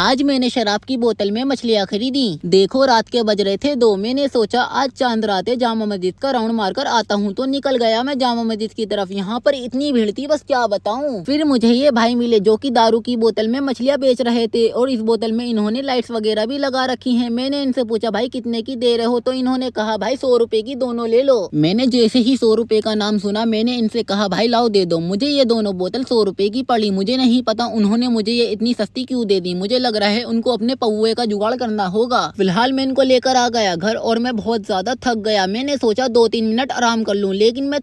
आज मैंने शराब की बोतल में मछलियाँ खरीदी देखो रात के बज रहे थे दो मैंने सोचा आज चांद रातें जामा मस्जिद का राउंड मारकर आता हूँ तो निकल गया मैं जामा मस्जिद की तरफ यहाँ पर इतनी भीड़ थी बस क्या बताऊँ फिर मुझे ये भाई मिले जो की दारू की बोतल में मछलियाँ बेच रहे थे और इस बोतल में इन्होंने लाइट्स वगैरह भी लगा रखी है मैंने इनसे पूछा भाई कितने की दे रहे हो तो इन्होंने कहा भाई सौ रूपए की दोनों ले लो मैंने जैसे ही सौ रूपए का नाम सुना मैंने इनसे कहा भाई लाओ दे दो मुझे ये दोनों बोतल सौ रूपए की पड़ी मुझे नहीं पता उन्होंने मुझे ये इतनी सस्ती क्यों दे दी मुझे लग लग रहा है उनको अपने पौए का जुगाड़ करना होगा फिलहाल मैं इनको लेकर आ गया घर और मैं बहुत ज्यादा थक गया मैंने सोचा दो तीन मिनट आराम कर लूँ लेकिन मैं